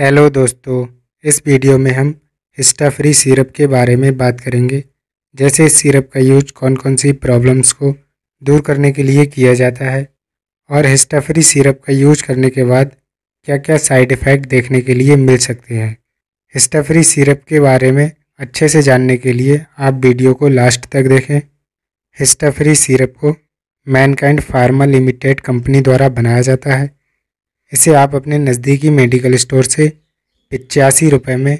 hello दोस्तों इस video में हम हिस्टा फ्री सिरप के बारे में बात करेंगे जैसे इस सिरप का यूज कौन कौन सी प्रॉब्लम्स को दूर करने के लिए किया जाता है और हिस्टा फ्री सिरप का यूज करने के बाद क्या क्या साइड इफ़ेक्ट देखने के लिए मिल सकते हैं हिस्टा फ्री सिरप के बारे में अच्छे से जानने के लिए आप वीडियो को लास्ट तक देखें हिस्टा फ्री सिरप को मैनकाइंड फार्मा लिमिटेड कंपनी द्वारा बनाया जाता है इसे आप अपने नज़दीकी मेडिकल स्टोर से पिचासी रुपये में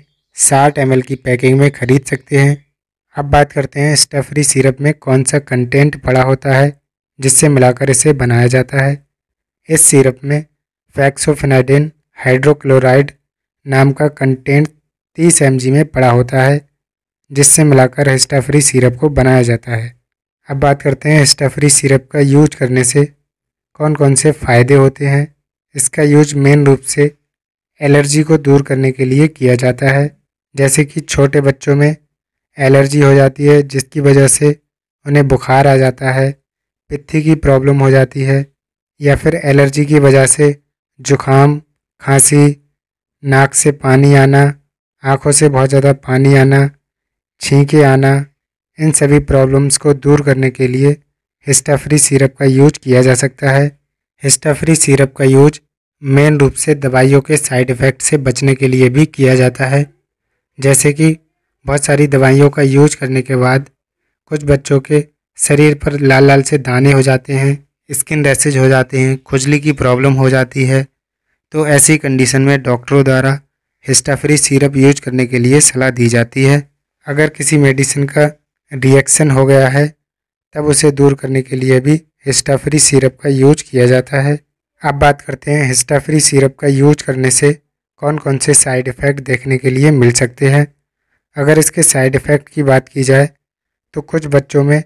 साठ एम की पैकिंग में ख़रीद सकते हैं अब बात करते हैं स्टफरी सिरप में कौन सा कंटेंट पड़ा होता है जिससे मिलाकर इसे बनाया जाता है इस सिरप में फैक्सोफिनाडिन हाइड्रोक्लोराइड नाम का कंटेंट 30 एम में पड़ा होता है जिससे मिलाकर स्टफरी सिरप को बनाया जाता है अब बात करते हैं स्टफरी सिरप का यूज करने से कौन कौन से फ़ायदे होते हैं इसका यूज मेन रूप से एलर्जी को दूर करने के लिए किया जाता है जैसे कि छोटे बच्चों में एलर्जी हो जाती है जिसकी वजह से उन्हें बुखार आ जाता है पित्ती की प्रॉब्लम हो जाती है या फिर एलर्जी की वजह से जुखाम खांसी नाक से पानी आना आँखों से बहुत ज़्यादा पानी आना छींके आना इन सभी प्रॉब्लम्स को दूर करने के लिए हिस्टाफ्री सिरप का यूज किया जा सकता है हिस्टाफ्री सिरप का यूज मेन रूप से दवाइयों के साइड इफ़ेक्ट से बचने के लिए भी किया जाता है जैसे कि बहुत सारी दवाइयों का यूज करने के बाद कुछ बच्चों के शरीर पर लाल लाल से दाने हो जाते हैं स्किन रैसेज हो जाते हैं खुजली की प्रॉब्लम हो जाती है तो ऐसी कंडीशन में डॉक्टरों द्वारा हिस्टाफ्री सिरप यूज करने के लिए सलाह दी जाती है अगर किसी मेडिसिन का रिएक्शन हो गया है तब उसे दूर करने के लिए भी हिस्टाफ्री सिरप का यूज किया जाता है अब बात करते हैं हिस्टाफ्री सिरप का यूज करने से कौन कौन से साइड इफ़ेक्ट देखने के लिए मिल सकते हैं अगर इसके साइड इफ़ेक्ट की बात की जाए तो कुछ बच्चों में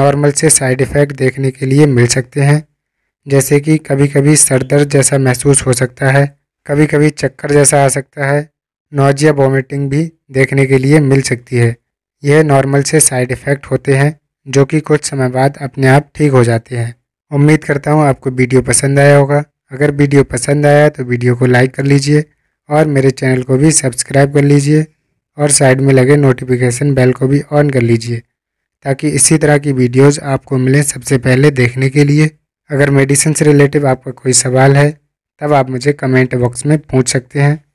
नॉर्मल से साइड इफ़ेक्ट देखने के लिए मिल सकते हैं जैसे कि कभी कभी सर दर्द जैसा महसूस हो सकता है कभी कभी चक्कर जैसा आ सकता है नोजिया वॉमिटिंग भी देखने के लिए मिल सकती है यह नॉर्मल से साइड इफ़ेक्ट होते हैं जो कि कुछ समय बाद अपने आप ठीक हो जाते हैं उम्मीद करता हूँ आपको वीडियो पसंद आया होगा अगर वीडियो पसंद आया तो वीडियो को लाइक कर लीजिए और मेरे चैनल को भी सब्सक्राइब कर लीजिए और साइड में लगे नोटिफिकेशन बेल को भी ऑन कर लीजिए ताकि इसी तरह की वीडियोज़ आपको मिलें सबसे पहले देखने के लिए अगर मेडिसिन से रिलेटिव आपका कोई सवाल है तब आप मुझे कमेंट बॉक्स में पूछ सकते हैं